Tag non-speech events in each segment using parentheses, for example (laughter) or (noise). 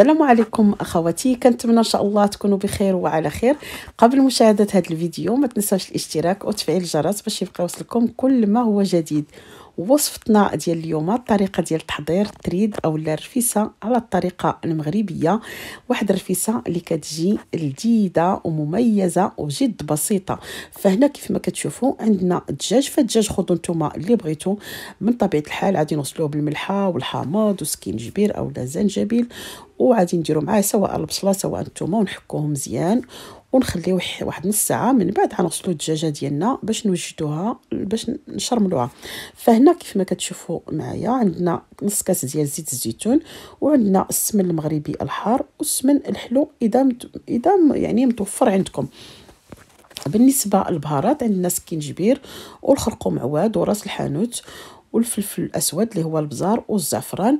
السلام عليكم اخواتي كنتمنى ان شاء الله تكونوا بخير وعلى خير قبل مشاهده هذا الفيديو ما تنساوش الاشتراك وتفعيل الجرس باش يبقى يوصلكم كل ما هو جديد وصفتنا ديال اليوم الطريقه ديال تحضير التريد اولا الرفيسه على الطريقه المغربيه واحد الرفيسه اللي كتجي لذيذه ومميزه وجد بسيطه فهنا كيف ما كتشوفوا عندنا الدجاج فدجاج خذوا نتوما اللي بغيتو من طبيعه الحال غادي نغسلوه بالملحه والحامض وسكينجبير اولا زنجبيل وعادي نديرو معاه سواء البصله سواء الثومه ونحكوه مزيان ونخليوه واحد نص ساعه من بعد غنغسلو الدجاجه ديالنا باش نوجدوها باش نشرملوها فهنا كيف ما كتشوفوا معايا عندنا نص كاس ديال زيت الزيتون وعندنا السمن المغربي الحار والسمن الحلو اذا اذا يعني متوفر عندكم بالنسبه للبهارات عندنا سكينجبير والخرقوم عواد وراس الحانوت والفلفل الاسود اللي هو البزار والزعفران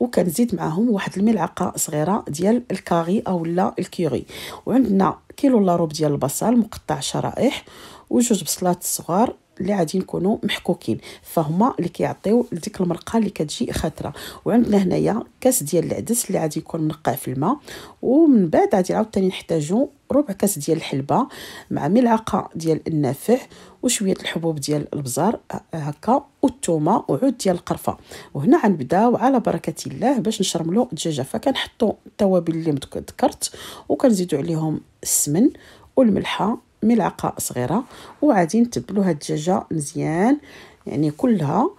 وكنزيد معاهم واحد الملعقه صغيره ديال الكاري اولا الكيوري وعندنا كيلو لا روب ديال البصل مقطع شرائح وجوج بصلات صغار اللي غادي نكونوا محكوكين فهما اللي كيعطيو لديك المرقه اللي كتجي خطره وعندنا هنايا كاس ديال العدس اللي غادي يكون منقع في الماء ومن بعد غادي عاوتاني نحتاجو ربع كاس ديال الحلبه مع ملعقه ديال النافع وشويه الحبوب ديال البزار آه، هكا والثومه وعود ديال القرفه وهنا غنبداو على بركه الله باش نشرملو الدجاجه فكنحطو التوابل اللي ذكرت وكنزيدو عليهم السمن والملحه ملعقه صغيره وغادي نتبلو هاد الدجاجه مزيان يعني كلها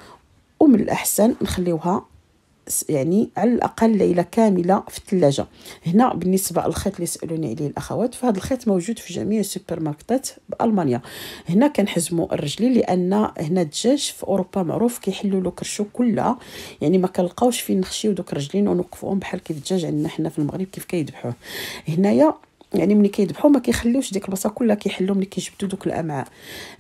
ومن الاحسن نخليوها يعني على الاقل ليله كامله في الثلاجه هنا بالنسبه للخيط اللي سالوني عليه الاخوات فهاد الخيط موجود في جميع السوبر ماركتات بالمانيا هنا كنحزموا الرجلي لان هنا الدجاج في اوروبا معروف كيحلوا له كرشو كلها يعني ما كنلقاوش فين نخشيو دوك الرجلين ونوقفوهم بحال كيف الدجاج عندنا حنا في المغرب كيف كيدبحوه هنايا يعني ملي كيذبحوا ما كيخليوش ديك البصله كلها كيحلوا ملي كيجبدوا دوك الامعاء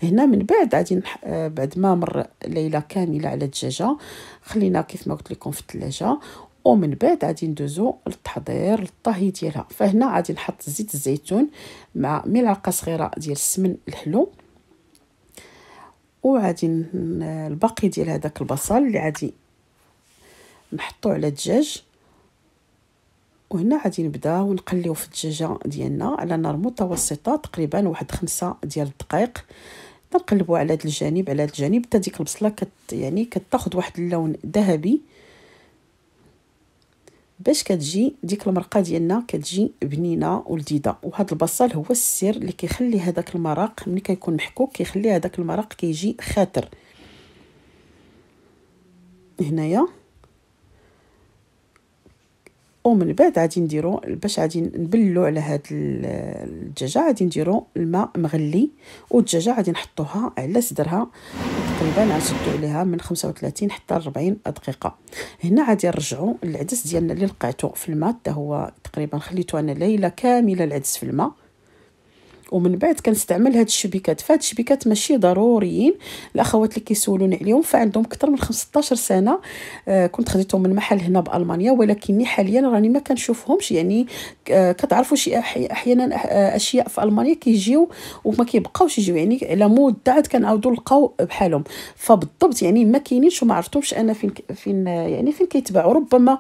هنا من بعد غادي نح... آه، بعد ما مر ليله كامله على الدجاجه خلينا كيف ما قلت لكم في الثلاجه ومن بعد غادي ندوزو للتحضير للطهي ديالها فهنا غادي نحط زيت الزيتون مع ملعقه صغيره ديال السمن الحلو وغادي الباقي ديال هذاك البصل اللي غادي نحطو على الدجاج وهنا غادي نبداو نقليو في الدجاجه ديالنا على نار متوسطه تقريبا واحد خمسة ديال الدقائق نقلبوا على هذا الجانب على هذا الجانب حتى ديك البصله كت يعني كتاخذ واحد اللون ذهبي باش كتجي ديك المرقه ديالنا كتجي بنينه ولذيذه وهذا البصل هو السر اللي كيخلي هذاك المرق ملي كيكون محكوك كيخلي هذاك المرق كيجي خاتر هنايا ومن بعد غادي نديرو باش غادي نبلو على هاد الدجاجه غادي نديرو الماء مغلي والدجاجه غادي نحطوها على صدرها تقريبا غنشدو عليها من 35 حتى 40 دقيقه هنا غادي نرجعو العدس ديالنا اللي لقيتو في الماء حتى هو تقريبا خليتو انا ليله كامله العدس في الماء ومن بعد كنستعمل هاد الشبيكات فهاد الشبيكات ماشي ضروريين الاخوات اللي كيسولوني عليهم فعندهم اكثر من 15 سنه آه كنت خديتهم من محل هنا بالمانيا ولكني حاليا راني ما كنشوفهمش يعني آه كتعرفوا شي احيانا آه، اشياء في المانيا كيجيو وما كيبقاوش يجيو يعني على مده عاد كنعاودوا نلقاو بحالهم فبالضبط يعني ما كاينينش وما عرفتهمش انا فين فين يعني فين كيتباعوا ربما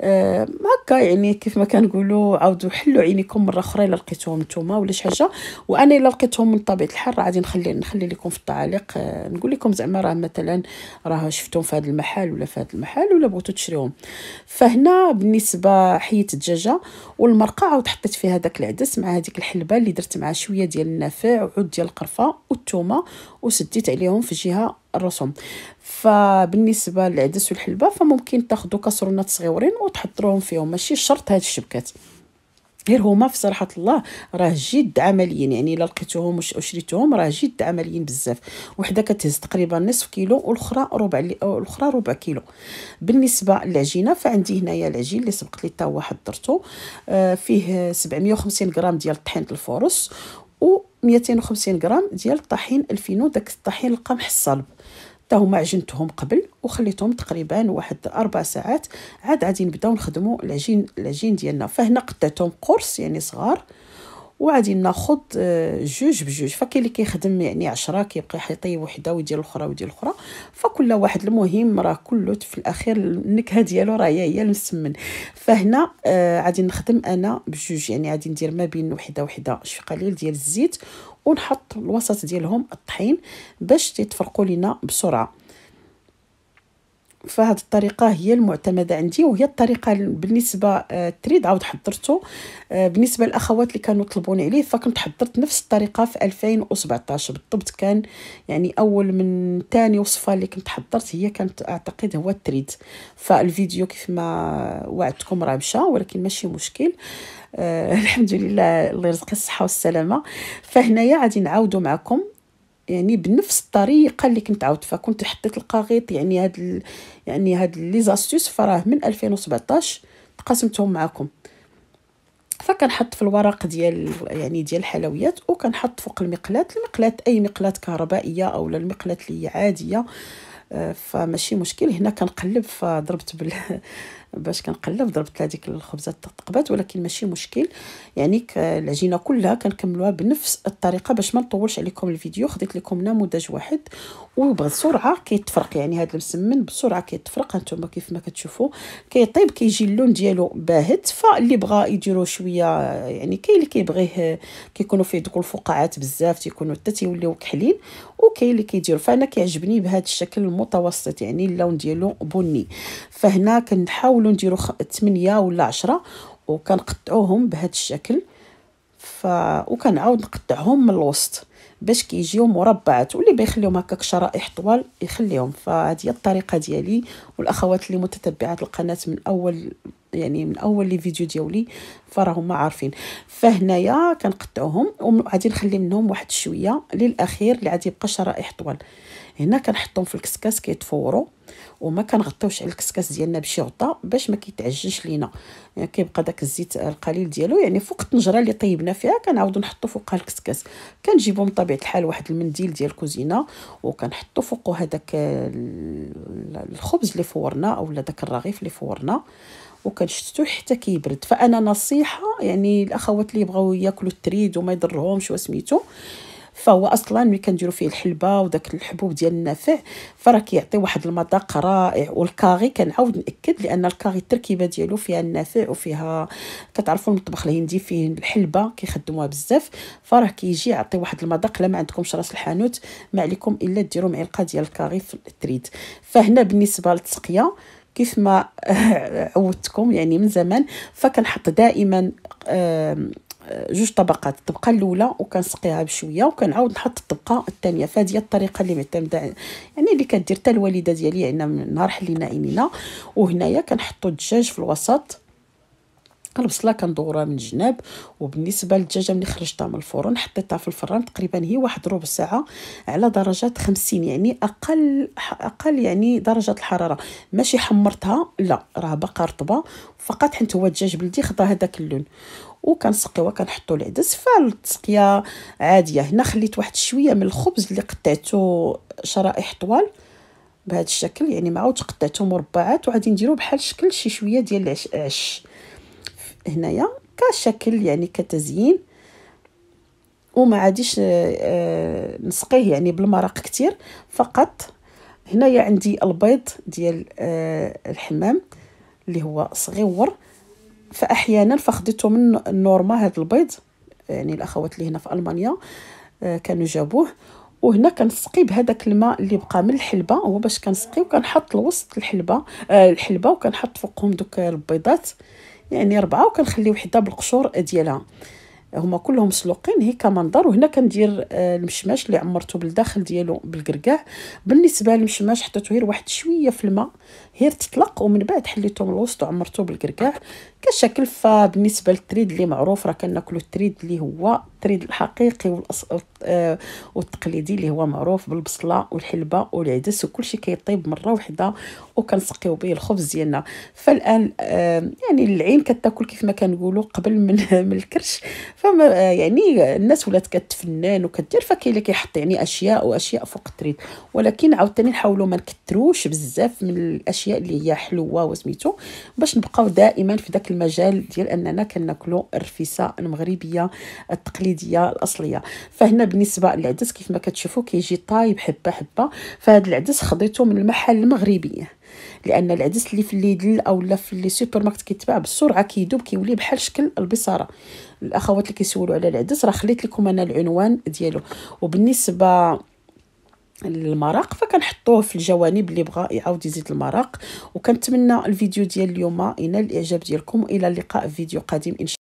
آه، هكا آه يعني كيف ما كنقولوا عاودوا حلوا عينيكم مره اخرى الا لقيتوهم نتوما ولا شي حاجه وانا الا لقيتهم من طبيعه الحال غادي نخلي نخلي لكم في التعاليق آه، نقول لكم زعما راه مثلا راه شفتهم في هذا المحل ولا في هذا المحل ولا بغيتو تشريهم فهنا بالنسبه حيت الدجاجه والمرقه عاود حطيت فيها داك العدس مع هذيك الحلبه اللي درت معها شويه ديال النافع وعود ديال القرفه والثومه وسديت عليهم في جهه الرسوم فبالنسبه للعدس والحلبه فممكن تاخذوا كسرونات صغيورين وتحضروهم فيهم ماشي شرط هاد الشبكات غير هما في صراحه الله راه جد عمليين يعني الا لقيتوهم وشريتوهم راه جد عمليين بزاف وحده كتهز تقريبا نصف كيلو والاخرى ربع الاخرى ربع كيلو بالنسبه للعجينه فعندي هنايا العجين اللي سبق لي حتى واحد درتو آه، فيه 750 غرام ديال طحين الفورس و 250 غرام ديال الطحين الفينو داك الطحين القمح الصلب تاهما عجنتهم قبل وخليتهم تقريبا واحد اربع ساعات عاد غادي نبداو نخدموا العجين العجين ديالنا فهنا قطعتهم قرص يعني صغار وغادي ناخذ آه، جوج بجوج فكاين اللي كيخدم يعني عشرة كيبقى يحيطي وحده ويدير الاخرى ويدير الاخرى فكل واحد المهم راه كله في الاخير النكهه ديالو راه هي المسمن فهنا آه غادي نخدم انا بجوج يعني غادي ندير ما بين وحده وحده شي قليل ديال الزيت ونحط الوسط ديالهم الطحين باش يتفرقوا لينا بسرعه فهاد الطريقه هي المعتمده عندي وهي الطريقه بالنسبه التريد آه، عاود حضرته آه، بالنسبه للاخوات اللي كانوا طلبوني عليه فكنت حضرت نفس الطريقه في 2017 بالضبط كان يعني اول من ثاني وصفه اللي كنت حضرت هي كانت اعتقد هو التريد فالفيديو كيف ما وعدتكم راه مشى ولكن ماشي مشكل آه (laughs) الحمد لله الله يرزق الصحه والسلامه فهنايا غادي نعاودوا معكم يعني بنفس الطريقه اللي كنت عاودت فكنت حطيت القاغيط يعني هاد ال... يعني هاد لي زاستيوس فراه من 2017 تقاسمتهم معكم فكنحط في الورق ديال يعني ديال الحلويات وكنحط فوق المقلاه المقلاه اي مقلاه كهربائيه او المقلاه اللي هي عاديه آه، فماشي مشكل هنا كنقلب فضربت بال (laughs) باش كنقلب ضربت هذيك الخبزه تقبات ولكن ماشي مشكل يعني العجينه كلها كنكملوها بنفس الطريقه باش ما نطولش عليكم الفيديو خديت لكم نموذج واحد وبسرعه كيتفرق يعني هذا المسمن بسرعه كيتفرق هانتوما كيف ما كتشوفوا كيطيب كيجي اللون ديالو باهت فاللي بغى يديرو شويه يعني كاين اللي كيبغيه كيكونوا فيه دوك الفقاعات بزاف تيكونوا حتى تيوليو كحلين وكاين اللي كيديروا فانا كيعجبني بهذا الشكل المتوسط يعني اللون ديالو بني فهنا كنحاول نحاولوا نديروا 8 ولا 10 وكنقطعوهم بهذا الشكل ف وكنعاود نقطعهم من الوسط باش كيجيو مربعات واللي بيخليهم هكاك شرائح طوال يخليهم فهذه الطريقه ديالي والاخوات اللي متتبعات القناه من اول يعني من اول لي فيديو ديالي فراهم عارفين فهنايا كنقطعوهم وغادي نخلي منهم واحد شويه للاخير اللي غادي يبقى شرائح طوال هنا كنحطهم في الكسكاس كيتفوروا وما كنغطيوش على الكسكاس ديالنا بشي غطا باش ما كيتعجنش لينا يعني كيبقى داك الزيت القليل ديالو يعني فوق الطنجره اللي طيبنا فيها كنعاودو نحطو فوقها الكسكاس كنجيبو من طبيعه الحال واحد المنديل ديال الكوزينه وكنحطو فوقو هذاك الخبز اللي فورنا اولا داك الرغيف اللي فورنا وكنشتتو حتى كيبرد فانا نصيحه يعني الاخوات اللي يبغاو ياكلوا التريد وما يضرهمش وسميتو فهو اصلا ملي كنديروا فيه الحلبه وداك الحبوب ديال النافع فراه كيعطي واحد المذاق رائع والكاغي كنعاود ناكد لان الكاغي التركيبه ديالو فيها النافع وفيها كتعرفوا المطبخ الهندي فيه الحلبه كيخدموها بزاف فراه كيجي يعطي واحد المذاق الا ما عندكمش راس الحانوت ما عليكم الا ديروا معلقه ديال الكاغي في التريد فهنا بالنسبه للتسقيه كيف ما (laughs) عودتكم يعني من زمان فكنحط دائما جوج طبقات الطبقه الاولى وكنسقيها بشويه وكنعاود نحط الطبقه الثانيه فهذه الطريقه اللي معتمده يعني اللي كدير حتى الوالده ديالي عندنا يعني من نهار حلينا ايمينا وهنايا كنحطوا الدجاج في الوسط البصله كندورها من الجناب وبالنسبه للدجاجه ملي خرجتها من الفرن حطيتها في الفران تقريبا هي واحد ربع ساعه على درجه 50 يعني اقل اقل يعني درجه الحراره ماشي حمرتها لا راه باقا رطبه فقط حيت هو الدجاج بلدي خدا هذاك اللون وكنسقيوها كنحطوا العدس فالتسقيه عاديه هنا خليت واحد شويه من الخبز اللي قطعته شرائح طوال بهذا الشكل يعني معاود قطعته مربعات وغادي نديرو بحال شكل شي شويه ديال العش هنايا كشكل يعني كتزيين وما عاديش آه، نسقيه يعني بالمرق كتير فقط هنايا عندي البيض ديال آه، الحمام اللي هو صغيور فاحيانا فخدته من النورما هذا البيض يعني الاخوات اللي هنا في المانيا آه، كانوا جابوه وهنا كنسقي بهذاك الماء اللي بقى من الحلبه هو باش كنسقي وكنحط الوسط الحلبه الحلبه وكنحط فوقهم دوك البيضات يعني ربعه وكنخلي وحده بالقشور ديالها هما كلهم مسلوقين هي كمنظر وهنا كندير آه، المشماش اللي عمرته بالداخل ديالو بالكركاع بالنسبه للمشماش حطيتو غير واحد شويه في الماء غير تطلق ومن بعد حليته من الوسط وعمرته بالكركاع كشكل فبالنسبه للتريد اللي معروف راه كناكلو التريد اللي هو التريد الحقيقي والأص... آه، والتقليدي اللي هو معروف بالبصله والحلبه والعدس وكلشي كيطيب مره وحده وكنسقيو به الخبز ديالنا فالان آه، يعني العين كتاكل كيف ما كنقولوا قبل من (laughs) من الكرش فما آه، يعني الناس ولات كتفنن وكدير فكاين اللي كيحط يعني اشياء واشياء فوق التريد ولكن عاوتاني نحاولوا ما نكثروش بزاف من الاشياء اللي هي حلوه وسميتو باش نبقاو دائما في داك المجال ديال اننا كناكلو الرفيسه المغربيه التقليديه الاصليه فهنا بالنسبه للعدس كيف ما كتشوفوا كيجي طايب حبه حبه فهاد العدس خديته من المحل المغربي لان العدس اللي في ليدل اولا في لي سوبر ماركت كيتباع بسرعه كيدوب كيولي بحال شكل البصاره الاخوات اللي كيسولوا على العدس راه خليت لكم انا العنوان ديالو وبالنسبه المرق فكنحطوه في الجوانب اللي بغى يعاود يزيد المرق وكنتمنى الفيديو ديال اليوم ينال الاعجاب ديالكم والى اللقاء في فيديو قادم ان شاء الله